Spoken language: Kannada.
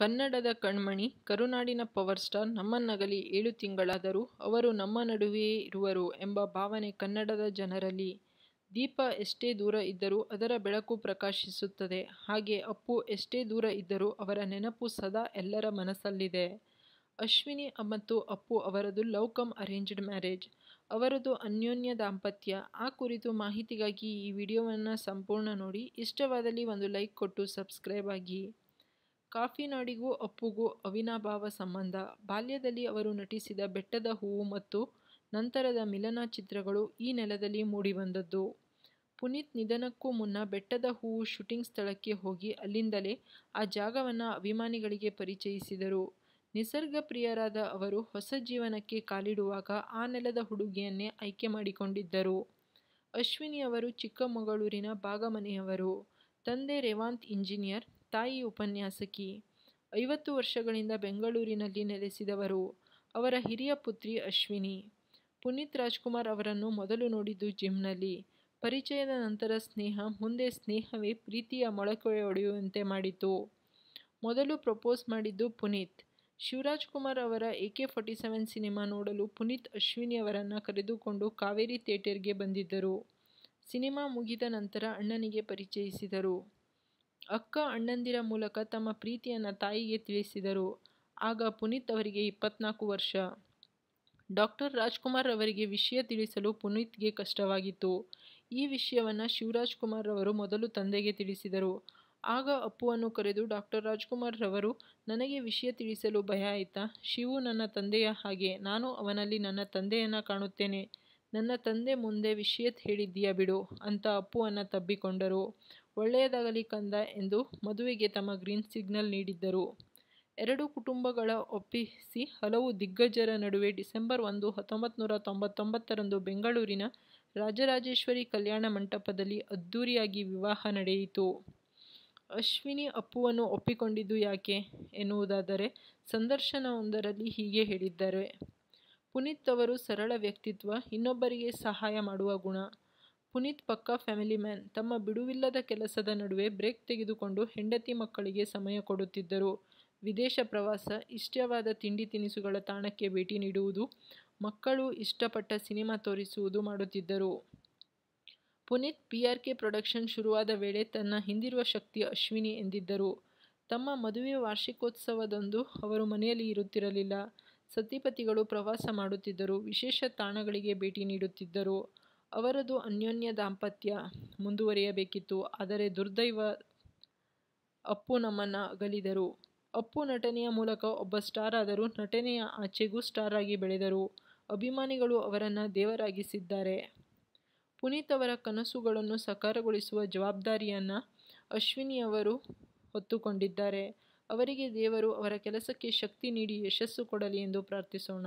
ಕನ್ನಡದ ಕಣ್ಮಣಿ ಕರುನಾಡಿನ ಪವರ್ ಸ್ಟಾರ್ ನಮ್ಮನ್ನಗಲಿ ಏಳು ತಿಂಗಳಾದರೂ ಅವರು ನಮ್ಮ ನಡುವೆಯೇ ಇರುವರು ಎಂಬ ಭಾವನೆ ಕನ್ನಡದ ಜನರಲ್ಲಿ ದೀಪ ಎಷ್ಟೇ ದೂರ ಇದ್ದರೂ ಅದರ ಬೆಳಕು ಪ್ರಕಾಶಿಸುತ್ತದೆ ಹಾಗೆ ಅಪ್ಪು ಎಷ್ಟೇ ದೂರ ಇದ್ದರೂ ಅವರ ನೆನಪು ಸದಾ ಎಲ್ಲರ ಮನಸ್ಸಲ್ಲಿದೆ ಅಶ್ವಿನಿ ಮತ್ತು ಅಪ್ಪು ಅವರದು ಲವ್ ಕಮ್ ಅರೇಂಜ್ಡ್ ಮ್ಯಾರೇಜ್ ಅವರದು ಅನ್ಯೋನ್ಯ ದಾಂಪತ್ಯ ಆ ಕುರಿತು ಮಾಹಿತಿಗಾಗಿ ಈ ವಿಡಿಯೋವನ್ನು ಸಂಪೂರ್ಣ ನೋಡಿ ಇಷ್ಟವಾದಲ್ಲಿ ಒಂದು ಲೈಕ್ ಕೊಟ್ಟು ಸಬ್ಸ್ಕ್ರೈಬ್ ಆಗಿ ಕಾಫಿ ನಾಡಿಗೂ ಅಪ್ಪುಗೂ ಅವಿನಾಭಾವ ಸಂಬಂಧ ಬಾಲ್ಯದಲ್ಲಿ ಅವರು ನಟಿಸಿದ ಬೆಟ್ಟದ ಹೂವು ಮತ್ತು ನಂತರದ ಮಿಲನ ಚಿತ್ರಗಳು ಈ ನೆಲದಲ್ಲಿ ಮೂಡಿಬಂದದ್ದು ಪುನೀತ್ ನಿಧನಕ್ಕೂ ಮುನ್ನ ಬೆಟ್ಟದ ಹೂವು ಶೂಟಿಂಗ್ ಸ್ಥಳಕ್ಕೆ ಹೋಗಿ ಅಲ್ಲಿಂದಲೇ ಆ ಜಾಗವನ್ನು ಅಭಿಮಾನಿಗಳಿಗೆ ಪರಿಚಯಿಸಿದರು ನಿಸರ್ಗ ಪ್ರಿಯರಾದ ಅವರು ಹೊಸ ಜೀವನಕ್ಕೆ ಕಾಲಿಡುವಾಗ ಆ ನೆಲದ ಹುಡುಗಿಯನ್ನೇ ಆಯ್ಕೆ ಮಾಡಿಕೊಂಡಿದ್ದರು ಅಶ್ವಿನಿ ಅವರು ಚಿಕ್ಕಮಗಳೂರಿನ ಬಾಗಮನೆಯವರು ತಂದೆ ರೇವಾಂತ್ ಇಂಜಿನಿಯರ್ ತಾಯಿ ಉಪನ್ಯಾಸಕಿ ಐವತ್ತು ವರ್ಷಗಳಿಂದ ಬೆಂಗಳೂರಿನಲ್ಲಿ ನೆಲೆಸಿದವರು ಅವರ ಹಿರಿಯ ಪುತ್ರಿ ಅಶ್ವಿನಿ ಪುನೀತ್ ರಾಜ್ಕುಮಾರ್ ಅವರನ್ನು ಮೊದಲು ನೋಡಿದ್ದು ಜಿಮ್ನಲ್ಲಿ ಪರಿಚಯದ ನಂತರ ಸ್ನೇಹ ಮುಂದೆ ಸ್ನೇಹವೇ ಪ್ರೀತಿಯ ಮೊಳಕೆ ಒಡೆಯುವಂತೆ ಮಾಡಿತು ಮೊದಲು ಪ್ರಪೋಸ್ ಮಾಡಿದ್ದು ಪುನೀತ್ ಶಿವರಾಜ್ ಕುಮಾರ್ ಅವರ A K forty seven cinema ನೋಡಲು ಪುನೀತ್ ಅಶ್ವಿನಿ ಅವರನ್ನು ಕರೆದುಕೊಂಡು ಕಾವೇರಿ ಥಿಯೇಟರ್ಗೆ ಬಂದಿದ್ದರು ಸಿನಿಮಾ ಮುಗಿದ ನಂತರ ಅಣ್ಣನಿಗೆ ಪರಿಚಯಿಸಿದರು ಅಕ್ಕ ಅಣ್ಣಂದಿರ ಮೂಲಕ ತಮ್ಮ ಪ್ರೀತಿಯನ್ನು ತಾಯಿಗೆ ತಿಳಿಸಿದರು ಆಗ ಪುನೀತ್ ಅವರಿಗೆ ಇಪ್ಪತ್ನಾಲ್ಕು ವರ್ಷ ಡಾಕ್ಟರ್ ರಾಜ್ಕುಮಾರ್ ಅವರಿಗೆ ವಿಷಯ ತಿಳಿಸಲು ಪುನೀತ್ಗೆ ಕಷ್ಟವಾಗಿತ್ತು ಈ ವಿಷಯವನ್ನು ಶಿವರಾಜ್ ಕುಮಾರ್ ರವರು ಮೊದಲು ತಂದೆಗೆ ತಿಳಿಸಿದರು ಆಗ ಅಪ್ಪುವನ್ನು ಕರೆದು ಡಾಕ್ಟರ್ ರಾಜ್ಕುಮಾರ್ ರವರು ನನಗೆ ವಿಷಯ ತಿಳಿಸಲು ಭಯ ಆಯಿತಾ ಶಿವು ನನ್ನ ತಂದೆಯ ಹಾಗೆ ನಾನು ಅವನಲ್ಲಿ ನನ್ನ ತಂದೆಯನ್ನು ಕಾಣುತ್ತೇನೆ ನನ್ನ ತಂದೆ ಮುಂದೆ ವಿಷಯ ಹೇಳಿದ್ದೀಯ ಬಿಡು ಅಂತ ಅಪ್ಪುವನ್ನು ತಬ್ಬಿಕೊಂಡರು ಒಳ್ಳೆಯದಾಗಲಿ ಕಂದ ಎಂದು ಮದುವೆಗೆ ತಮ್ಮ ಗ್ರೀನ್ ಸಿಗ್ನಲ್ ನೀಡಿದ್ದರು ಎರಡು ಕುಟುಂಬಗಳ ಒಪ್ಪಿಸಿ ಹಲವು ದಿಗ್ಗಜರ ನಡುವೆ ಡಿಸೆಂಬರ್ ಒಂದು ಹತ್ತೊಂಬತ್ತು ನೂರ ತೊಂಬತ್ತೊಂಬತ್ತರಂದು ಬೆಂಗಳೂರಿನ ರಾಜರಾಜೇಶ್ವರಿ ಕಲ್ಯಾಣ ಮಂಟಪದಲ್ಲಿ ಅದ್ಧೂರಿಯಾಗಿ ವಿವಾಹ ನಡೆಯಿತು ಅಶ್ವಿನಿ ಅಪ್ಪುವನ್ನು ಒಪ್ಪಿಕೊಂಡಿದ್ದು ಯಾಕೆ ಎನ್ನುವುದಾದರೆ ಸಂದರ್ಶನವೊಂದರಲ್ಲಿ ಹೀಗೆ ಹೇಳಿದ್ದಾರೆ ಪುನೀತ್ ಅವರು ಸರಳ ವ್ಯಕ್ತಿತ್ವ ಇನ್ನೊಬ್ಬರಿಗೆ ಸಹಾಯ ಮಾಡುವ ಗುಣ ಪುನೀತ್ ಪಕ್ಕಾ ಫ್ಯಾಮಿಲಿ ಮ್ಯಾನ್ ತಮ್ಮ ಬಿಡುವಿಲ್ಲದ ಕೆಲಸದ ನಡುವೆ ಬ್ರೇಕ್ ತೆಗೆದುಕೊಂಡು ಹೆಂಡತಿ ಮಕ್ಕಳಿಗೆ ಸಮಯ ಕೊಡುತ್ತಿದ್ದರು ವಿದೇಶ ಪ್ರವಾಸ ಇಷ್ಟವಾದ ತಿಂಡಿ ತಿನಿಸುಗಳ ತಾಣಕ್ಕೆ ಭೇಟಿ ನೀಡುವುದು ಮಕ್ಕಳು ಇಷ್ಟಪಟ್ಟ ಸಿನಿಮಾ ತೋರಿಸುವುದು ಮಾಡುತ್ತಿದ್ದರು Puneeth P R K production ಶುರುವಾದ ವೇಳೆ ತನ್ನ ಹಿಂದಿರುವ ಶಕ್ತಿ ಅಶ್ವಿನಿ ಎಂದಿದ್ದರು ತಮ್ಮ ಮದುವೆ ವಾರ್ಷಿಕೋತ್ಸವದಂದು ಅವರು ಮನೆಯಲ್ಲಿ ಇರುತ್ತಿರಲಿಲ್ಲ ಸತಿಪತಿಗಳು ಪ್ರವಾಸ ಮಾಡುತ್ತಿದ್ದರು ವಿಶೇಷ ತಾಣಗಳಿಗೆ ಭೇಟಿ ನೀಡುತ್ತಿದ್ದರು ಅವರದು ಅನ್ಯೋನ್ಯ ದಾಂಪತ್ಯ ಮುಂದುವರಿಯಬೇಕಿತ್ತು ಆದರೆ ದುರ್ದೈವ ಅಪ್ಪು ನಮ್ಮನ್ನು ಅಗಲಿದರು ಅಪ್ಪು ನಟನೆಯ ಮೂಲಕ ಒಬ್ಬ ಸ್ಟಾರ್ ಆದರೂ ನಟನೆಯ ಆಚೆಗೂ ಸ್ಟಾರ್ ಆಗಿ ಬೆಳೆದರು ಅಭಿಮಾನಿಗಳು ಅವರನ್ನು ದೇವರಾಗಿಸಿದ್ದಾರೆ ಪುನೀತ್ ಅವರ ಕನಸುಗಳನ್ನು ಸಕಾರಗೊಳಿಸುವ ಜವಾಬ್ದಾರಿಯನ್ನು ಅಶ್ವಿನಿಯವರು ಹೊತ್ತುಕೊಂಡಿದ್ದಾರೆ ಅವರಿಗೆ ದೇವರು ಅವರ ಕೆಲಸಕ್ಕೆ ಶಕ್ತಿ ನೀಡಿ ಯಶಸ್ಸು ಕೊಡಲಿ ಎಂದು ಪ್ರಾರ್ಥಿಸೋಣ